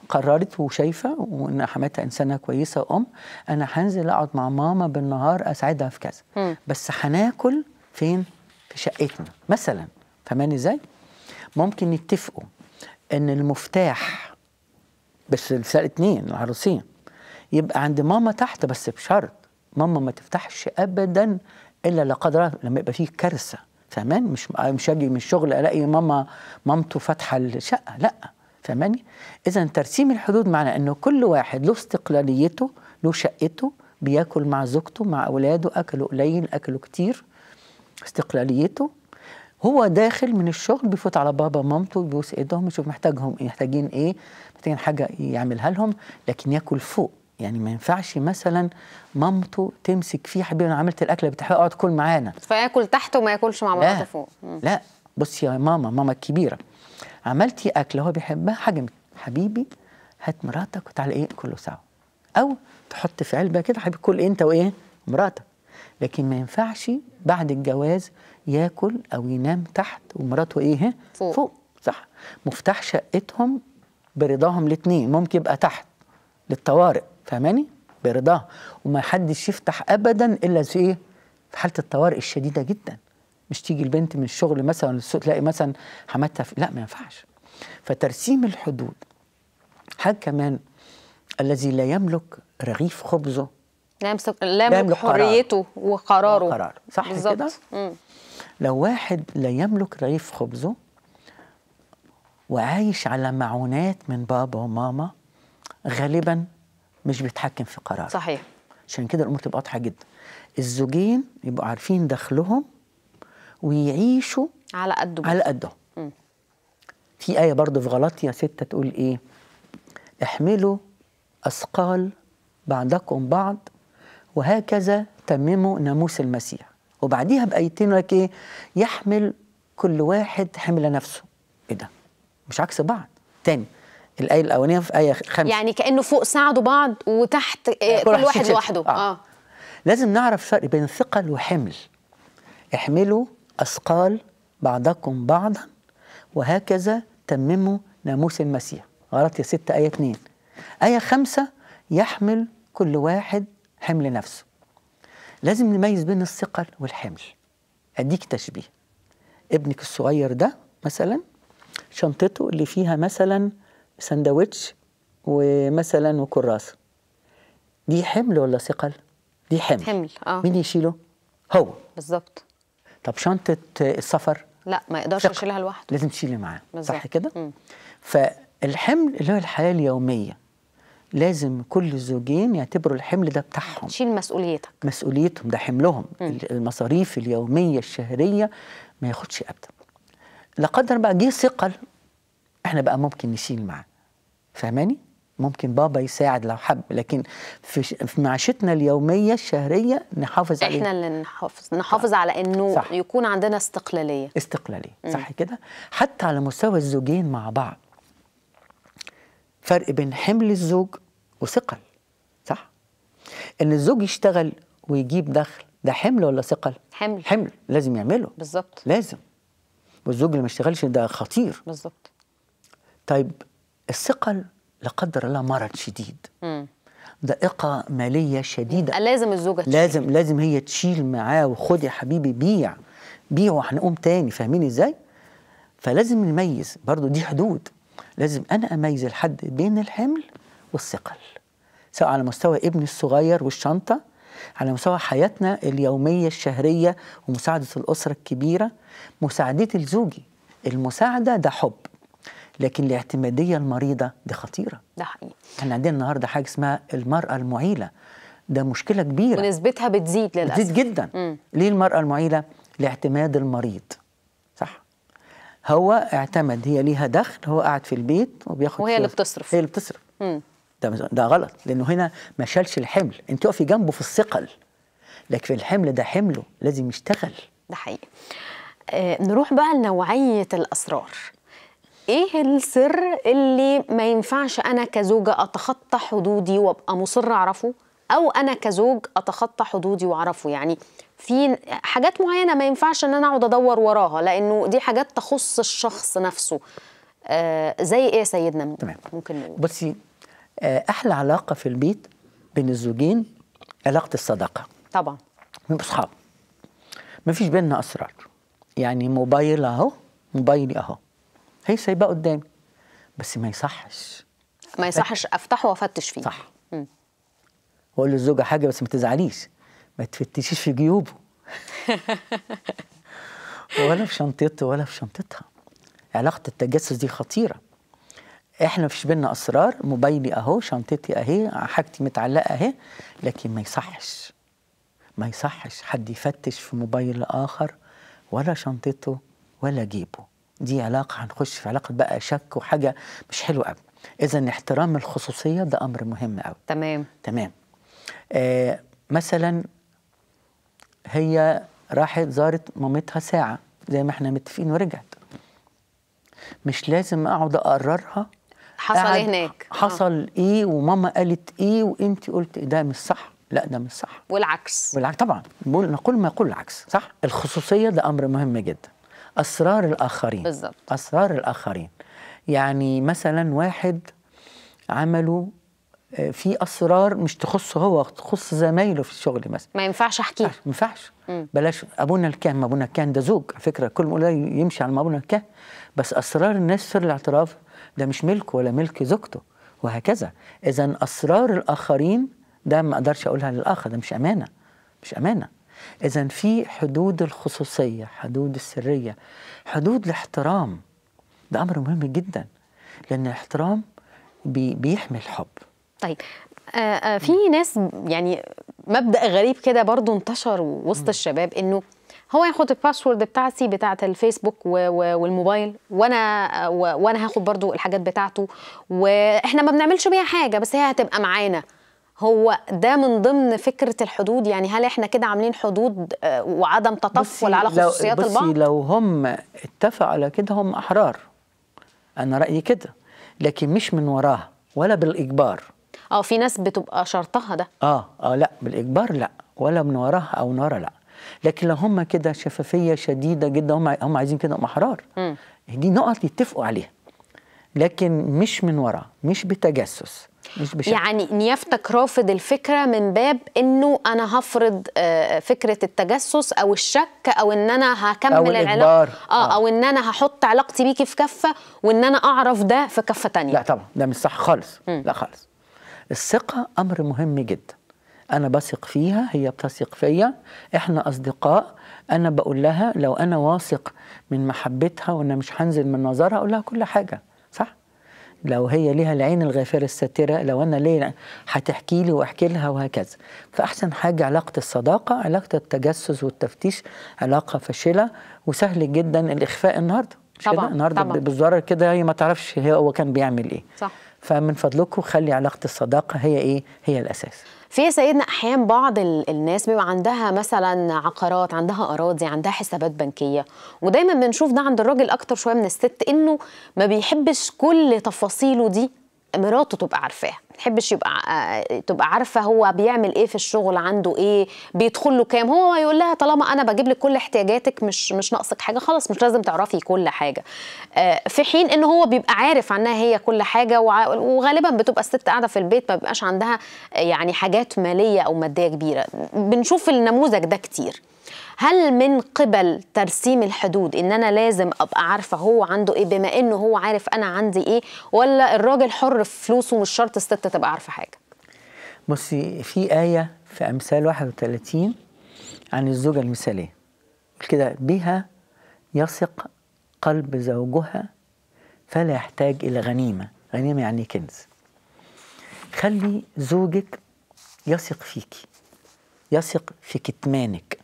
Speaker 3: قررت وشايفه وان حماتها انسانه كويسه ام انا هنزل اقعد مع ماما بالنهار اساعدها في كذا بس هناكل فين في شقتنا مثلا فهماني ازاي ممكن يتفقوا ان المفتاح بس الفرق اتنين العروسين يبقى عند ماما تحت بس بشرط ماما ما تفتحش ابدا الا لا قدر لما يبقى فيه كارثه فاهمان مش مش اجي من الشغل الاقي ماما مامته فاتحه الشقه لا ثمانية إذا ترسيم الحدود معنى إنه كل واحد له استقلاليته له شقته بياكل مع زوجته مع أولاده أكلوا قليل أكلوا كتير استقلاليته هو داخل من الشغل بيفوت على بابا مامته بيبوس ايدهم يشوف محتاجهم محتاجين ايه محتاجين حاجه يعملها لهم لكن ياكل فوق يعني ما ينفعش مثلا مامته تمسك فيه حبيبي انا عملت الاكله بتحب اقعد كل معانا
Speaker 1: فياكل تحت وما ياكلش مع مراته فوق
Speaker 3: لا بصي يا ماما ماما الكبيره عملتي اكله هو بيحبها حجمي حبيبي هات مراتك وتعالى ايه كله سوا او تحط في علبه كده حبيبي كل إيه انت وايه مراتك لكن ما ينفعش بعد الجواز ياكل او ينام تحت ومراته ايه فوق. فوق صح مفتاح شقتهم برضاهم الاثنين ممكن يبقى تحت للطوارئ فهماني برضاه وما حدش يفتح ابدا الا في ايه في حاله الطوارئ الشديده جدا مش تيجي البنت من الشغل مثلا تلاقي مثلا حماتها في... لا ما ينفعش فترسيم الحدود حاجه كمان الذي لا يملك رغيف خبزه
Speaker 1: لا يملك, لا يملك حريته وقراره وقراره صح كده؟
Speaker 3: لو واحد لا يملك رغيف خبزه وعايش على معونات من بابا وماما غالبا مش بيتحكم في قراره صحيح عشان كده الامور تبقى واضحه جدا الزوجين يبقوا عارفين دخلهم ويعيشوا
Speaker 1: على قده على
Speaker 3: قده في آية برضه في يا ستة تقول إيه احملوا أثقال بعضكم بعض وهكذا تمموا ناموس المسيح وبعديها بآيتين لك إيه يحمل كل واحد حمل نفسه إيه ده مش عكس بعض تاني الآية الأولانية في آية خمسة
Speaker 1: يعني كأنه فوق ساعدوا بعض وتحت إيه كل واحد لوحده آه. آه.
Speaker 3: لازم نعرف فرق بين ثقل وحمل احملوا أثقال بعضكم بعضا وهكذا تمموا ناموس المسيح غلط يا ستة آية اتنين آية خمسة يحمل كل واحد حمل نفسه لازم نميز بين الثقل والحمل أديك تشبيه ابنك الصغير ده مثلا شنطته اللي فيها مثلا سندوتش ومثلا وكراسة دي حمل ولا ثقل؟ دي حمل حمل اه مين يشيله؟ هو بالظبط طب شنطه السفر
Speaker 1: لا ما يقدرش يشيلها لوحده
Speaker 3: لازم تشيلي معاه صح كده فالحمل اللي هو الحياه اليوميه لازم كل الزوجين يعتبروا الحمل ده بتاعهم تشيل مسؤوليتك مسؤوليتهم ده حملهم مم. المصاريف اليوميه الشهريه ما ياخدش ابدا لا قدر بقى جه ثقل احنا بقى ممكن نشيل معاه فاهماني ممكن بابا يساعد لو حب لكن في, معيشتنا اليوميه الشهريه نحافظ عليه احنا
Speaker 1: اللي نحافظ نحافظ على انه صح. يكون عندنا استقلاليه
Speaker 3: استقلاليه مم. صح كده حتى على مستوى الزوجين مع بعض فرق بين حمل الزوج وثقل صح ان الزوج يشتغل ويجيب دخل ده حمل ولا ثقل حمل حمل لازم يعمله بالظبط لازم والزوج اللي ما اشتغلش ده خطير بالظبط طيب الثقل لا قدر الله مرض شديد ضائقة مالية شديدة لازم الزوجة تشيل. لازم لازم هي تشيل معاه وخد يا حبيبي بيع بيع وهنقوم تاني فاهمين ازاي؟ فلازم نميز برضو دي حدود لازم أنا أميز الحد بين الحمل والثقل سواء على مستوى ابني الصغير والشنطة على مستوى حياتنا اليومية الشهرية ومساعدة الأسرة الكبيرة مساعدتي لزوجي المساعدة ده حب لكن الاعتمادية المريضة دي خطيرة ده حقيقي احنا عندنا النهاردة حاجة اسمها المرأة المعيلة ده مشكلة كبيرة
Speaker 1: ونسبتها بتزيد للأسف بتزيد جدا مم.
Speaker 3: ليه المرأة المعيلة؟ لاعتماد المريض صح هو اعتمد هي ليها دخل هو قاعد في البيت وبياخد وهي اللي بتصرف هي اللي بتصرف مم. ده ده غلط لانه هنا ما شالش الحمل انت تقفي جنبه في الثقل لكن في الحمل ده حمله لازم يشتغل
Speaker 1: ده حقيقي آه نروح بقى لنوعيه الاسرار ايه السر اللي ما ينفعش انا كزوجه اتخطى حدودي وابقى مصر اعرفه او انا كزوج اتخطى حدودي واعرفه يعني في حاجات معينه ما ينفعش ان انا اقعد ادور وراها لانه دي حاجات تخص الشخص نفسه آه زي ايه سيدنا تمام. ممكن نقول
Speaker 3: بصي آه احلى علاقه في البيت بين الزوجين علاقه الصداقه طبعا من اصحاب ما فيش بيننا اسرار يعني موبايل اهو موبايلي اهو هي سايباه قدامي بس ما يصحش
Speaker 1: ما يصحش افتحه وافتش فيه صح
Speaker 3: واقول للزوجه حاجه بس ما تزعليش ما تفتشيش في جيوبه ولا في شنطته ولا في شنطتها علاقه التجسس دي خطيره احنا فيش بينا اسرار موبايلي اهو شنطتي اهي حاجتي متعلقه اهي لكن ما يصحش ما يصحش حد يفتش في موبايل اخر ولا شنطته ولا جيبه دي علاقة هنخش في علاقة بقى شك وحاجة مش حلوة قوي إذا احترام الخصوصية ده أمر مهم قوي تمام تمام آه مثلا هي راحت زارت مامتها ساعة زي ما احنا متفقين ورجعت مش لازم أقعد أقررها
Speaker 1: حصل ايه هناك آه. حصل
Speaker 3: آه. ايه وماما قالت ايه وانت قلت إيه ده مش صح لا ده مش صح والعكس والعكس طبعا نقول ما يقول العكس صح الخصوصيه ده امر مهم جدا أسرار الآخرين بالزبط. أسرار الآخرين يعني مثلا واحد عمله آه، في أسرار مش تخصه هو تخص زمايله في الشغل مثلا
Speaker 1: ما ينفعش أحكيه آه، ما ينفعش بلاش
Speaker 3: أبونا ما أبونا الكاهن ده زوج على فكرة كل مولاي يمشي على أبونا الكاهن بس أسرار الناس سر الاعتراف ده مش ملكه ولا ملك زوجته وهكذا إذا أسرار الآخرين ده ما أقدرش أقولها للآخر ده مش أمانة مش أمانة إذا في حدود الخصوصية حدود السرية حدود الاحترام ده أمر مهم جدا لأن الاحترام بي بيحمي الحب
Speaker 1: طيب آه, آه، في ناس يعني مبدأ غريب كده برضو انتشر وسط م. الشباب إنه هو ياخد الباسورد بتاعتي بتاعه الفيسبوك والموبايل وانا وانا هاخد برضو الحاجات بتاعته واحنا ما بنعملش بيها حاجه بس هي هتبقى معانا هو ده من ضمن فكره الحدود يعني هل احنا كده عاملين حدود آه، وعدم تطفل على خصوصيات البعض؟ بصي
Speaker 3: لو هم اتفقوا على كده هم احرار انا رايي كده لكن مش من وراها ولا بالاجبار
Speaker 1: اه في ناس بتبقى شرطها ده
Speaker 3: اه اه لا بالاجبار لا ولا من وراها او من ورا لا لكن لو هم كده شفافيه شديده جدا هم هم عايزين كده هم احرار م. دي نقط يتفقوا عليها لكن مش من وراء مش بتجسس مش يعني
Speaker 1: نيافتك رافض الفكره من باب انه انا هفرض آه، فكره التجسس او الشك او ان انا هكمل أو العلاقه آه, اه او ان انا هحط علاقتي بيكي في كفه وان انا اعرف ده في كفه تانية لا طبعا
Speaker 3: ده مش صح خالص م. لا خالص الثقه امر مهم جدا انا بثق فيها هي بتثق فيا احنا اصدقاء انا بقول لها لو انا واثق من محبتها وان مش هنزل من نظرها اقول لها كل حاجه لو هي ليها العين الغافرة الساترة لو أنا ليه هتحكي لي وأحكي لها وهكذا فأحسن حاجة علاقة الصداقة علاقة التجسس والتفتيش علاقة فاشلة وسهل جدا الإخفاء النهاردة مش طبعا كده النهارده بالضرر كده هي ما تعرفش هي هو كان بيعمل ايه صح فمن فضلكم خلي علاقه الصداقه هي ايه هي الاساس
Speaker 1: في سيدنا احيان بعض الناس بيبقى عندها مثلا عقارات عندها اراضي عندها حسابات بنكيه ودايما بنشوف ده عند الراجل اكتر شويه من الست انه ما بيحبش كل تفاصيله دي مراته تبقى عارفاها ما تحبش يبقى آه، تبقى عارفه هو بيعمل ايه في الشغل عنده ايه بيدخل له كام هو يقول لها طالما انا بجيب لك كل احتياجاتك مش مش ناقصك حاجه خلاص مش لازم تعرفي كل حاجه آه، في حين ان هو بيبقى عارف عنها هي كل حاجه وغالبا بتبقى الست قاعده في البيت ما بيبقاش عندها يعني حاجات ماليه او ماديه كبيره بنشوف النموذج ده كتير هل من قبل ترسيم الحدود ان انا لازم ابقى عارفه هو عنده ايه بما انه هو عارف انا عندي ايه ولا الراجل حر في فلوسه مش شرط الست تبقى عارفه حاجه
Speaker 3: بصي في ايه في امثال 31 عن الزوجه المثاليه كده بها يثق قلب زوجها فلا يحتاج الى غنيمه غنيمه يعني كنز خلي زوجك يثق فيكي يثق في كتمانك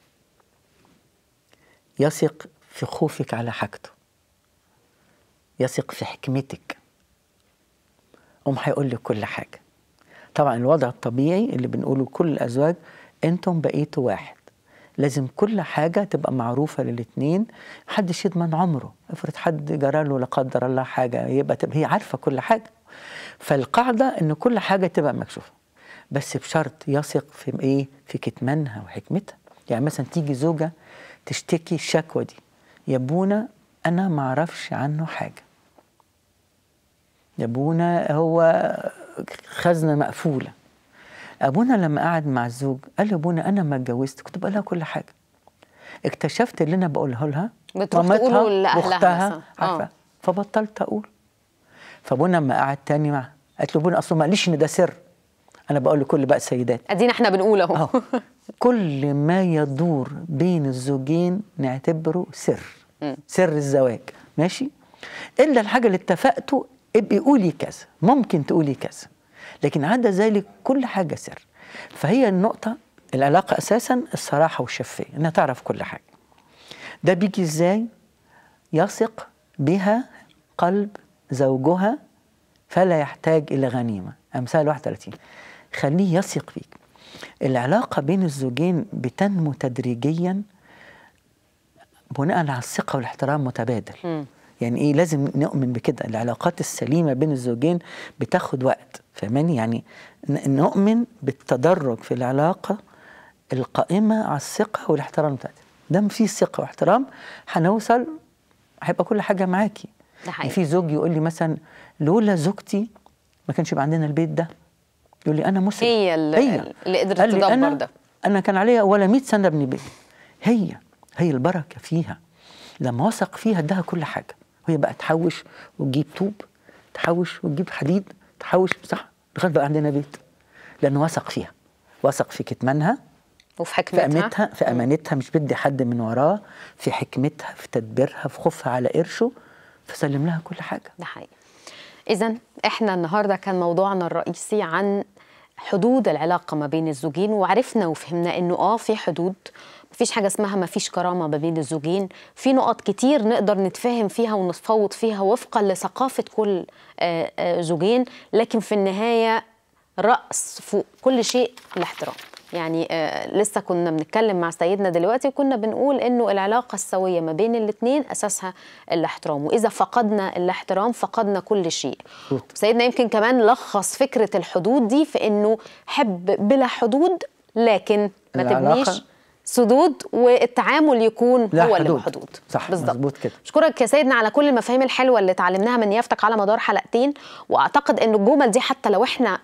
Speaker 3: يثق في خوفك على حاجته يثق في حكمتك قوم هيقول لك كل حاجه طبعا الوضع الطبيعي اللي بنقوله لكل الازواج انتم بقيتوا واحد لازم كل حاجه تبقى معروفه للاتنين محدش يضمن عمره افرض حد جرى له لا قدر الله حاجه يبقى تبقى هي عارفه كل حاجه فالقاعده ان كل حاجه تبقى مكشوفه بس بشرط يثق في ايه في كتمانها وحكمتها يعني مثلا تيجي زوجه تشتكي الشكوى دي يا ابونا انا ما اعرفش عنه حاجه يا ابونا هو خزنه مقفوله ابونا لما قعد مع الزوج قال له ابونا انا ما اتجوزت كنت بقول لها كل حاجه اكتشفت اللي انا بقولها لها بتروح مامتها لاهلها عارفه آه. فبطلت اقول فابونا لما قعد تاني معاه قالت له ابونا اصله ما قاليش ان ده سر انا بقول لكل بقى السيدات
Speaker 1: ادينا احنا بنقول اهو
Speaker 3: كل ما يدور بين الزوجين نعتبره سر م. سر الزواج ماشي الا الحاجه اللي اتفقتوا ابقي قولي كذا ممكن تقولي كذا لكن عدا ذلك كل حاجه سر فهي النقطه العلاقه اساسا الصراحه والشفافيه انها تعرف كل حاجه ده بيجي ازاي يثق بها قلب زوجها فلا يحتاج الى غنيمه امثال 31 خليه يثق فيك العلاقة بين الزوجين بتنمو تدريجيا بناء على الثقة والاحترام متبادل م. يعني ايه لازم نؤمن بكده العلاقات السليمه بين الزوجين بتاخد وقت فهماني يعني نؤمن بالتدرج في العلاقه القائمه على الثقه والاحترام بتاعتي دام في ثقه واحترام هنوصل هيبقى كل حاجه معاكي ده يعني حقيقي. يعني في زوج يقول لي مثلا لولا زوجتي ما كانش يبقى عندنا البيت ده يقول لي انا
Speaker 1: مسلم هي اللي, هي. اللي قدرت تدبر ده
Speaker 3: انا كان عليا ولا 100 سنه ابني بيت هي هي البركه فيها لما وثق فيها اداها كل حاجه وهي بقى تحوش وتجيب طوب تحوش وتجيب حديد تحوش صح لغايه بقى عندنا بيت لانه وثق فيها وثق في كتمانها
Speaker 1: وفي حكمتها في امانتها
Speaker 3: في امانتها مش بدي حد من وراه في حكمتها في تدبيرها في خوفها على قرشه فسلم لها كل حاجه ده حقيقي
Speaker 1: اذا احنا النهارده كان موضوعنا الرئيسي عن حدود العلاقة ما بين الزوجين وعرفنا وفهمنا إنه آه في حدود مفيش حاجة اسمها مفيش كرامة ما بين الزوجين في نقط كتير نقدر نتفاهم فيها ونتفاوض فيها وفقا لثقافة كل آه، آه، زوجين لكن في النهاية رأس فوق كل شيء الاحترام يعني آه، لسه كنا بنتكلم مع سيدنا دلوقتي وكنا بنقول انه العلاقه السويه ما بين الاثنين اساسها الاحترام واذا فقدنا الاحترام فقدنا كل شيء سيدنا يمكن كمان لخص فكره الحدود دي في انه حب بلا حدود لكن ما تبنيش سدود والتعامل يكون لا هو حدود. اللي حدود صح بالظبط كده اشكرك يا سيدنا على كل المفاهيم الحلوه اللي اتعلمناها من يافتك على مدار حلقتين واعتقد ان الجمل دي حتى لو احنا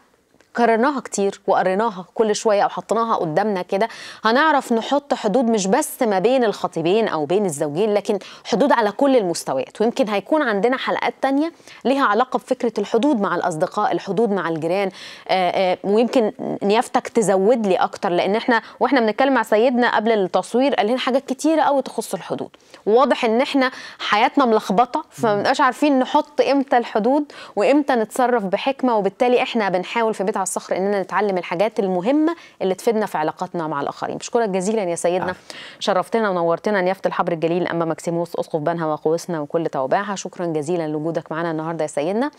Speaker 1: كررناها كتير وقريناها كل شويه او حطيناها قدامنا كده هنعرف نحط حدود مش بس ما بين الخطيبين او بين الزوجين لكن حدود على كل المستويات ويمكن هيكون عندنا حلقات تانية ليها علاقه بفكره الحدود مع الاصدقاء الحدود مع الجيران آه، آه، ويمكن نيافتك تزود لي اكتر لان احنا واحنا بنتكلم مع سيدنا قبل التصوير قال لنا حاجات كتيره قوي تخص الحدود واضح ان احنا حياتنا ملخبطه فما عارفين نحط امتى الحدود وامتى نتصرف بحكمه وبالتالي احنا بنحاول في بيت على الصخر اننا نتعلم الحاجات المهمه اللي تفيدنا في علاقاتنا مع الاخرين بشكرك جزيلا يا سيدنا آه. شرفتنا ونورتنا نيافه الحبر الجليل اما مكسيموس اسقف بنها وقوسنا وكل توابعها شكرا جزيلا لوجودك معنا النهارده يا سيدنا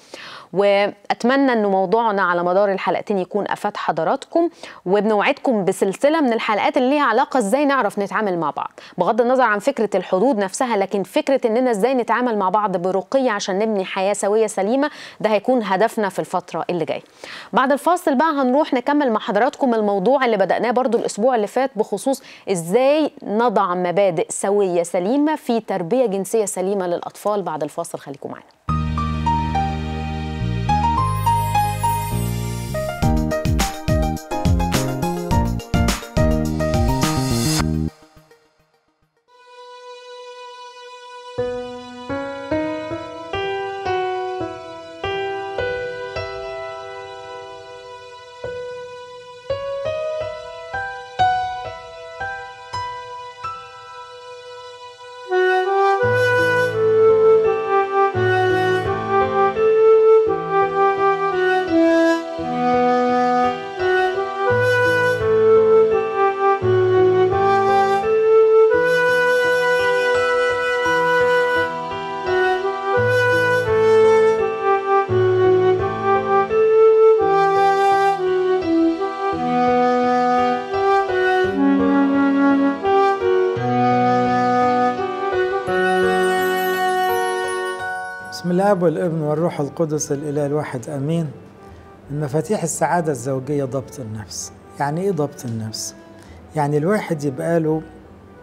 Speaker 1: واتمنى ان موضوعنا على مدار الحلقتين يكون افاد حضراتكم وبنوعدكم بسلسله من الحلقات اللي ليها علاقه ازاي نعرف نتعامل مع بعض بغض النظر عن فكره الحدود نفسها لكن فكره اننا ازاي نتعامل مع بعض برقي عشان نبني حياه سويه سليمه ده هيكون هدفنا في الفتره اللي جايه بعد الفترة الفاصل بقى هنروح نكمل مع حضراتكم الموضوع اللي بدأناه برضو الأسبوع اللي فات بخصوص إزاي نضع مبادئ سوية سليمة في تربية جنسية سليمة للأطفال بعد الفاصل خليكم معنا
Speaker 4: الاب والابن والروح القدس الاله الواحد امين من مفاتيح السعاده الزوجيه ضبط النفس يعني ايه ضبط النفس يعني الواحد يبقى له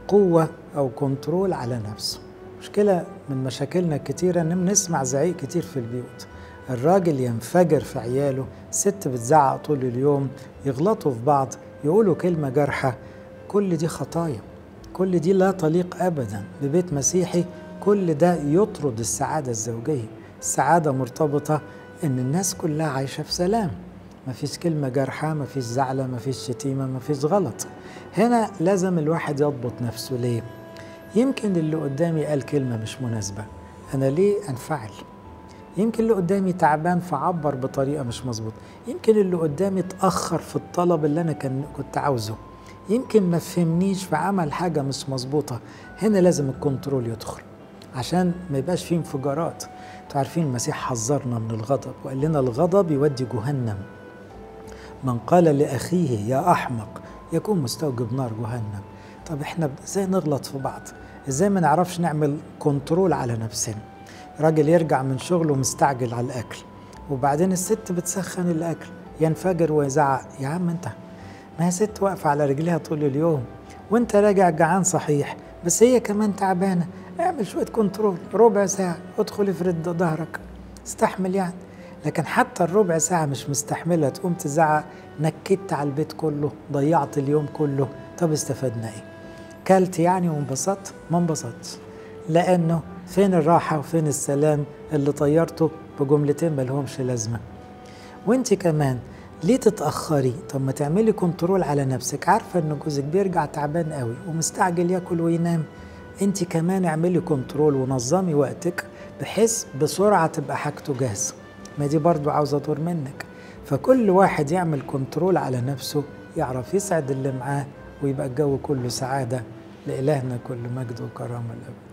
Speaker 4: قوه او كنترول على نفسه مشكله من مشاكلنا الكتيره ان بنسمع زعيق كتير في البيوت الراجل ينفجر في عياله الست بتزعق طول اليوم يغلطوا في بعض يقولوا كلمه جارحه كل دي خطايا كل دي لا تليق ابدا ببيت مسيحي كل ده يطرد السعادة الزوجية السعادة مرتبطة إن الناس كلها عايشة في سلام مفيش كلمة جارحة مفيش زعلة مفيش شتيمة مفيش غلط هنا لازم الواحد يضبط نفسه ليه يمكن اللي قدامي قال كلمة مش مناسبة أنا ليه أنفعل يمكن اللي قدامي تعبان فعبر بطريقة مش مظبوطة يمكن اللي قدامي تأخر في الطلب اللي أنا كان كنت عاوزه يمكن ما فهمنيش فعمل حاجة مش مظبوطة هنا لازم الكنترول يدخل عشان ما يبقاش فيه انفجارات انتوا عارفين المسيح حذرنا من الغضب وقال لنا الغضب يودي جهنم من قال لاخيه يا احمق يكون مستوجب نار جهنم طب احنا ازاي نغلط في بعض ازاي ما نعرفش نعمل كنترول على نفسنا راجل يرجع من شغله مستعجل على الاكل وبعدين الست بتسخن الاكل ينفجر ويزعق يا عم انت ما هي ست واقفه على رجليها طول اليوم وانت راجع جعان صحيح بس هي كمان تعبانه اعمل شويه كنترول ربع ساعه ادخل افرد ظهرك استحمل يعني لكن حتى الربع ساعه مش مستحمله تقوم تزعق نكدت على البيت كله ضيعت اليوم كله طب استفدنا ايه كلت يعني وانبسطت ما انبسطتش لانه فين الراحه وفين السلام اللي طيرته بجملتين ملهمش لازمه وانت كمان ليه تتاخري طب ما تعملي كنترول على نفسك عارفه ان جوزك بيرجع تعبان قوي ومستعجل ياكل وينام انت كمان اعملي كنترول ونظمي وقتك بحيث بسرعه تبقى حاجته جاهزه ما دي برضو عاوزه دور منك فكل واحد يعمل كنترول على نفسه يعرف يسعد اللي معاه ويبقى الجو كله سعاده لالهنا كل مجد وكرامه الابد